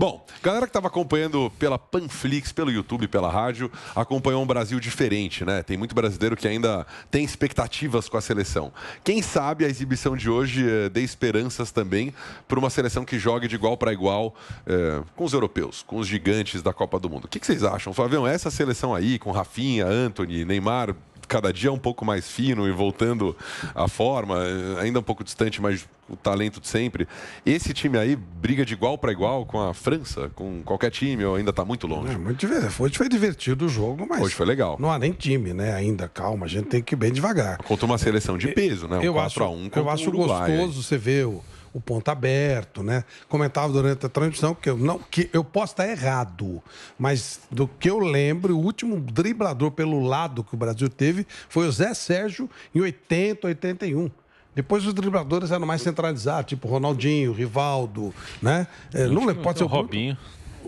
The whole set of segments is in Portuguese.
Bom, galera que estava acompanhando pela Panflix, pelo YouTube, pela rádio, acompanhou um Brasil diferente, né? Tem muito brasileiro que ainda tem expectativas com a seleção. Quem sabe a exibição de hoje é, dê esperanças também para uma seleção que jogue de igual para igual é, com os europeus, com os gigantes da Copa do Mundo. O que, que vocês acham, Flavião? Essa seleção aí, com Rafinha, Anthony, Neymar, cada dia um pouco mais fino e voltando à forma, ainda um pouco distante, mas o talento de sempre. Esse time aí briga de igual para igual com a França, com qualquer time, ou ainda está muito longe? É, muito, hoje foi divertido o jogo, mas. Hoje foi legal. Não há nem time, né? Ainda calma, a gente tem que ir bem devagar. Contra uma seleção de peso, né? Um eu acho, a 1 eu acho gostoso você ver o o ponto aberto, né? Comentava durante a transmissão que eu não que eu posso estar errado, mas do que eu lembro, o último driblador pelo lado que o Brasil teve foi o Zé Sérgio em 80, 81. Depois os dribladores eram mais centralizados, tipo Ronaldinho, Rivaldo, né? É, não lembro, pode ser o é Robinho.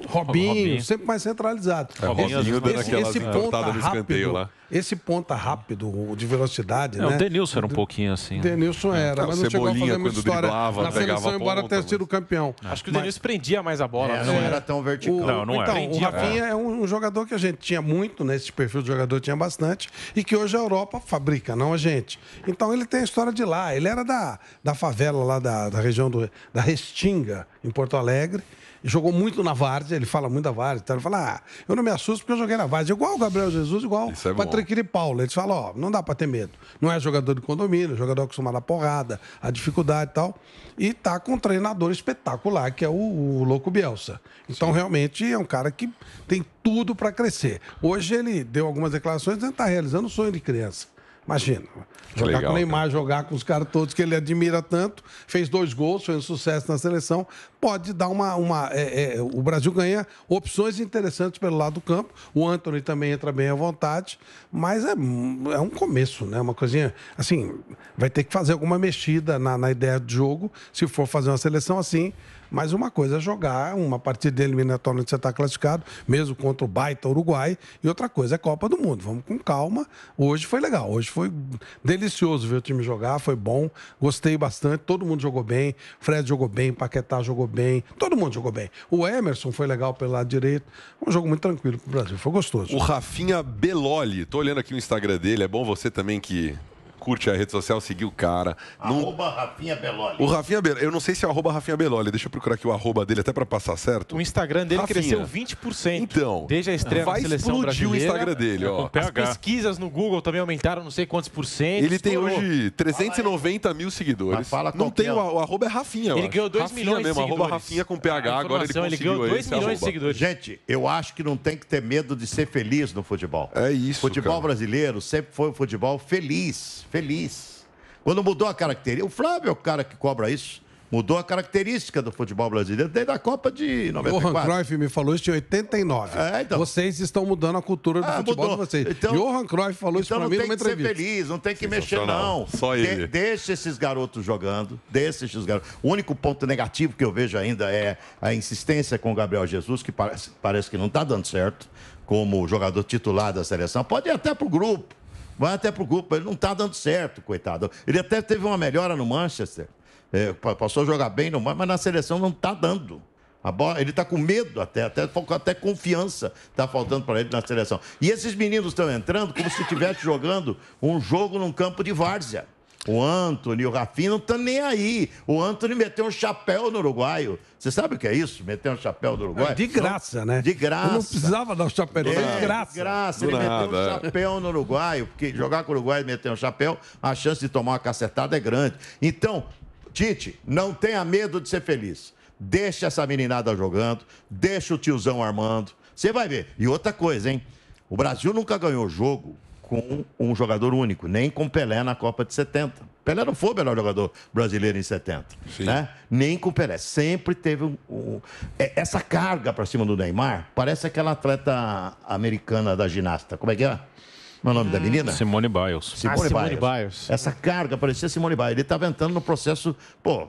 Robinho, Robinho, sempre mais centralizado. É, esse, Robinho esse, esse ponta rápido, lá. Esse ponta rápido, de velocidade, é, né? O Denilson era um pouquinho assim. Né? Denilson né? era, mas não chegou a fazer muita história driblava, na seleção, embora tenha sido campeão. É. Acho que o mas... Denilson prendia mais a bola. É, né? não era tão vertical. O, não, não então, era. o Rafinha é. é um jogador que a gente tinha muito, né? Esse perfil de jogador tinha bastante, e que hoje a Europa fabrica, não a gente. Então ele tem a história de lá. Ele era da, da favela lá da, da região do, da Restinga, em Porto Alegre jogou muito na Várzea, ele fala muito da Várzea. Então ele fala, ah, eu não me assusto porque eu joguei na Várzea. Igual o Gabriel Jesus, igual o é Patrick aquele Paulo. Eles falam, ó, não dá para ter medo. Não é jogador de condomínio, jogador acostumado à porrada, à dificuldade e tal. E tá com um treinador espetacular, que é o, o Louco Bielsa. Então, Sim. realmente, é um cara que tem tudo para crescer. Hoje ele deu algumas declarações dizendo que tá realizando o sonho de criança. Imagina. Jogar Legal, com o Neymar, cara. jogar com os caras todos que ele admira tanto. Fez dois gols, foi um sucesso na seleção pode dar uma. uma é, é, o Brasil ganha opções interessantes pelo lado do campo. O Anthony também entra bem à vontade, mas é, é um começo, né? Uma coisinha. Assim, vai ter que fazer alguma mexida na, na ideia do jogo, se for fazer uma seleção assim. Mas uma coisa é jogar uma partida eliminatória onde você está classificado, mesmo contra o Baita Uruguai, e outra coisa é Copa do Mundo. Vamos com calma. Hoje foi legal, hoje foi delicioso ver o time jogar, foi bom, gostei bastante, todo mundo jogou bem, Fred jogou bem, Paquetá jogou bem bem. Todo mundo jogou bem. O Emerson foi legal pelo lado direito. Um jogo muito tranquilo para o Brasil. Foi gostoso. O Rafinha Beloli. Tô olhando aqui o Instagram dele. É bom você também que curte a rede social, seguir o cara. Arroba não... Rafinha Beloli. O Rafinha Beloli. Eu não sei se é arroba Rafinha Beloli. Deixa eu procurar aqui o arroba dele até para passar certo. O Instagram dele Rafinha. cresceu 20%. Então. Desde a estreia vai da seleção brasileira. o Instagram dele, ó. As pesquisas no Google também aumentaram não sei quantos por cento. Ele tem hoje 390 mil seguidores. fala não tem o, o arroba é Rafinha. Ele ganhou 2 milhões mesmo, de seguidores. Arroba Rafinha com PH. Ah, agora ele, ele ganhou 2 milhões arroba. de seguidores. Gente, eu acho que não tem que ter medo de ser feliz no futebol. É isso. Futebol cara. brasileiro sempre foi um futebol feliz feliz. Quando mudou a característica, o Flávio é o cara que cobra isso. Mudou a característica do futebol brasileiro desde a Copa de 94. Johan Cruyff me falou isso em 89. É, então. Vocês estão mudando a cultura do ah, futebol mudou. de vocês. Então, Johan Cruyff falou então isso para mim numa entrevista. Não tem que ser feliz, não tem que mexer, não. Só ele. De, deixa esses garotos jogando, deixa esses garotos. O único ponto negativo que eu vejo ainda é a insistência com o Gabriel Jesus, que parece, parece que não está dando certo como jogador titular da seleção. Pode ir até para o grupo Vai até para o grupo. Ele não está dando certo, coitado. Ele até teve uma melhora no Manchester. É, passou a jogar bem no Manchester, mas na seleção não está dando. Bola, ele está com medo até, até, até confiança está faltando para ele na seleção. E esses meninos estão entrando como se estivesse jogando um jogo num campo de várzea. O Anthony, o Rafinha não estão tá nem aí. O Anthony meteu um chapéu no uruguaio. Você sabe o que é isso? Meter um chapéu no uruguaio? É, de graça, né? De graça. Eu não precisava dar o um chapéu, é, de graça. De graça. Ele Nada. meteu um é. chapéu no uruguaio, porque jogar com o Uruguai e meter um chapéu, a chance de tomar uma cacetada é grande. Então, Tite, não tenha medo de ser feliz. Deixa essa meninada jogando, deixa o tiozão armando. Você vai ver. E outra coisa, hein? O Brasil nunca ganhou jogo com um jogador único, nem com Pelé na Copa de 70. Pelé não foi o melhor jogador brasileiro em 70, Sim. né? Nem com Pelé. Sempre teve um, um, é, essa carga para cima do Neymar. Parece aquela atleta americana da ginasta. Como é que é? Meu é nome hum. da ah. menina? Simone Biles. Simone, ah, Biles. Simone Biles. Essa carga parecia Simone Biles. Ele estava entrando no processo, pô,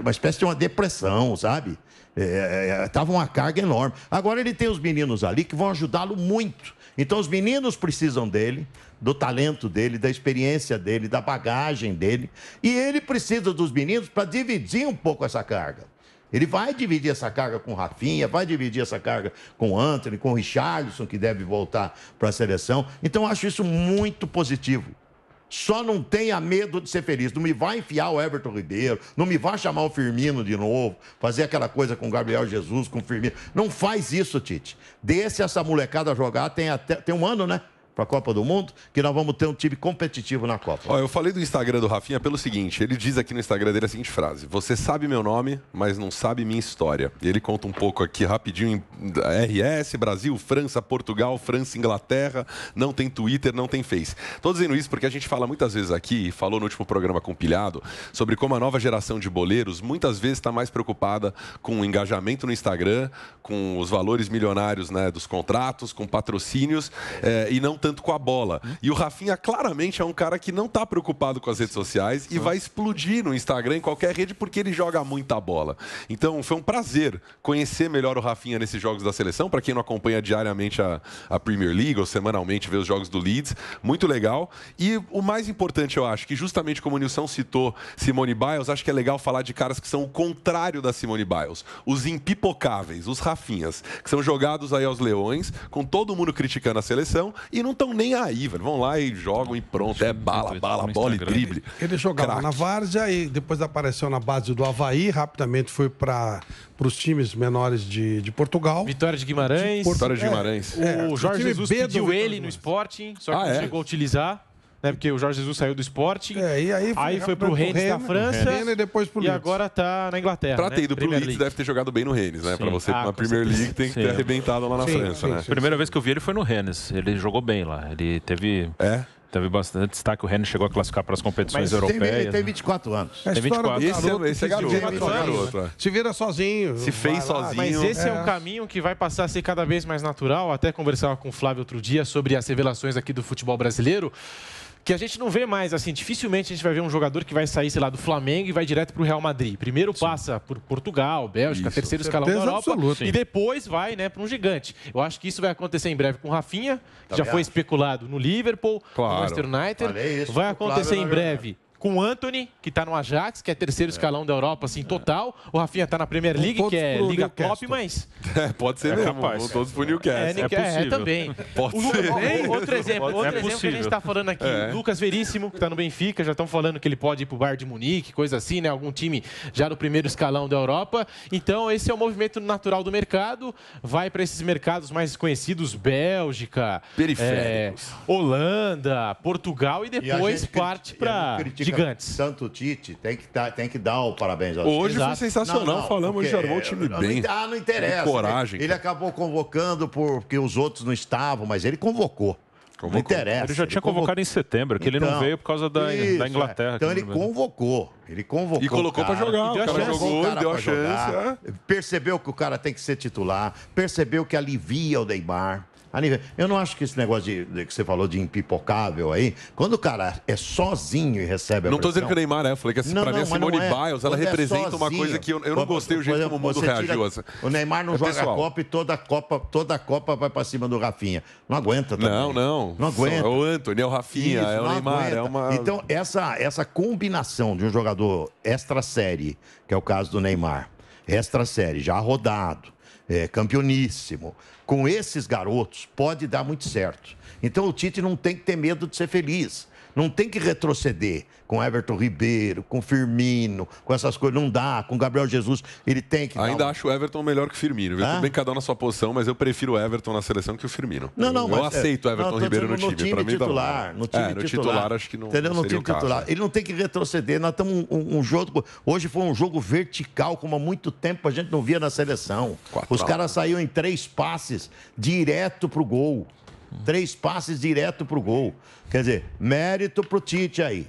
uma espécie de uma depressão, sabe? Estava é, é, é uma carga enorme. Agora ele tem os meninos ali que vão ajudá-lo muito. Então os meninos precisam dele, do talento dele, da experiência dele, da bagagem dele. E ele precisa dos meninos para dividir um pouco essa carga. Ele vai dividir essa carga com o Rafinha, vai dividir essa carga com o Anthony, com o Richarlison, que deve voltar para a seleção. Então, acho isso muito positivo. Só não tenha medo de ser feliz. Não me vá enfiar o Everton Ribeiro, não me vá chamar o Firmino de novo, fazer aquela coisa com o Gabriel Jesus, com o Firmino. Não faz isso, Tite. Deixe essa molecada jogar, tem, até, tem um ano, né? para a Copa do Mundo, que nós vamos ter um time competitivo na Copa. Ó, eu falei do Instagram do Rafinha pelo seguinte, ele diz aqui no Instagram dele a seguinte frase: "Você sabe meu nome, mas não sabe minha história". Ele conta um pouco aqui rapidinho em eh, RS, Brasil, França, Portugal, França, Inglaterra, não tem Twitter, não tem Face. Estou dizendo isso porque a gente fala muitas vezes aqui, falou no último programa compilhado, sobre como a nova geração de boleiros muitas vezes está mais preocupada com o engajamento no Instagram, com os valores milionários, né, dos contratos, com patrocínios, é, e não tanto com a bola. E o Rafinha claramente é um cara que não está preocupado com as redes sociais e vai explodir no Instagram, em qualquer rede, porque ele joga muita bola. Então foi um prazer conhecer melhor o Rafinha nesses jogos da seleção. Para quem não acompanha diariamente a, a Premier League ou semanalmente vê os jogos do Leeds, muito legal. E o mais importante, eu acho, que justamente como o Nilson citou Simone Biles, acho que é legal falar de caras que são o contrário da Simone Biles, os impipocáveis, os Rafinhas, que são jogados aí aos leões, com todo mundo criticando a seleção e não não estão nem aí, velho. Vão lá e jogam e pronto. É bala, bala, bola e drible. Ele jogava Crack. na Várzea e depois apareceu na base do Havaí, rapidamente foi para os times menores de, de Portugal. Vitória de Guimarães. Vitória de Guimarães. É, é, o Jorge o Jesus pediu ele no Sporting, só que ah, não é? chegou a utilizar né? Porque o Jorge Jesus saiu do esporte. É, e aí foi, aí foi pro, pro Rennes da tá França. Rennes, e depois pro Leeds. E agora tá na Inglaterra. Pra né? ter né? ido pro Leeds, deve ter jogado bem no Rennes, né? Sim. Pra você ah, na Premier certeza. League tem que sim. ter arrebentado lá na sim, França, sim, né? Primeira vez que eu vi ele foi no Rennes. Ele jogou bem lá. Ele teve. É? Teve bastante destaque. O Rennes chegou a classificar para as competições Mas europeias. Né? Tem, ele tem 24 anos. É tem 24 anos garoto, esse é, é garoto. Né? É. Se vira sozinho. Se fez sozinho. Mas esse é. é um caminho que vai passar a ser cada vez mais natural. Até conversava com o Flávio outro dia sobre as revelações aqui do futebol brasileiro que a gente não vê mais, assim, dificilmente a gente vai ver um jogador que vai sair, sei lá, do Flamengo e vai direto para o Real Madrid. Primeiro Sim. passa por Portugal, Bélgica, isso. terceiro é escalão da Europa absoluta, e depois vai, né, para um gigante. Eu acho que isso vai acontecer em breve com o Rafinha, que tá já foi acho. especulado no Liverpool, claro. no Manchester United. Isso, vai acontecer em breve com o Anthony, que está no Ajax, que é terceiro é. escalão da Europa, assim, é. total. O Rafinha está na Premier League, que é Liga Top, mas... É, pode ser é mesmo, capaz. todos pro Newcastle. É, é, é, também. Pode o, ser. outro exemplo, pode é outro exemplo que a gente está falando aqui, Lucas Veríssimo, que está no Benfica, já estão falando que ele pode ir pro Bayern de Munique, coisa assim, né? Algum time já no primeiro escalão da Europa. Então, esse é o movimento natural do mercado, vai para esses mercados mais conhecidos, Bélgica, Periféricos. Holanda, Portugal e depois e parte para gigantes. Santo Tite tem que, tá, tem que dar o parabéns ao Hoje Exato. foi sensacional, não, não, falamos, porque, gerou o time não, bem. Ah, não interessa. coragem. Ele, ele acabou convocando porque os outros não estavam, mas ele convocou. Convocou. Não interessa. Ele já tinha ele convocado em setembro, que então, ele não então, veio por causa da, isso, da é. Inglaterra. É. Então ele convocou. Ele convocou. E colocou para jogar. Deu a chance. Jogou, deu a chance. Jogar, é. Percebeu que o cara tem que ser titular, percebeu que alivia o Neymar nível... Eu não acho que esse negócio de, de, que você falou de impipocável aí, quando o cara é sozinho e recebe a Não estou dizendo que o Neymar é, eu falei que assim, não, pra não, é mim a Simone é. Biles, ela é representa uma coisa que eu, eu não gostei do jeito como o mundo reagiu. Tira... O Neymar não é joga pessoal. a Copa e toda a Copa, toda a Copa vai para cima do Rafinha. Não aguenta também. Não, não. Não aguenta. É o Antônio, é o Rafinha, Isso, é o Neymar, é uma... Então, essa, essa combinação de um jogador extra-série, que é o caso do Neymar, extra-série, já rodado, é, campeoníssimo. Com esses garotos, pode dar muito certo. Então o Tite não tem que ter medo de ser feliz. Não tem que retroceder com Everton Ribeiro, com Firmino, com essas coisas. Não dá. Com Gabriel Jesus, ele tem que. Ainda um... acho o Everton melhor que o Firmino. Viu? Também cada um na sua posição, mas eu prefiro o Everton na seleção que o Firmino. Não, não, eu mas, é, aceito o Everton não, Ribeiro no, no time. time pra mim titular, dá... no time é, titular. No é, titular, acho que não. Entendeu? No time titular. Caso. Né? Ele não tem que retroceder. Nós estamos um, um, jogo. Hoje foi um jogo vertical, como há muito tempo a gente não via na seleção. Quatro Os caras saíram em três passes direto pro gol. Três passes direto pro gol. Quer dizer, mérito pro Tite aí.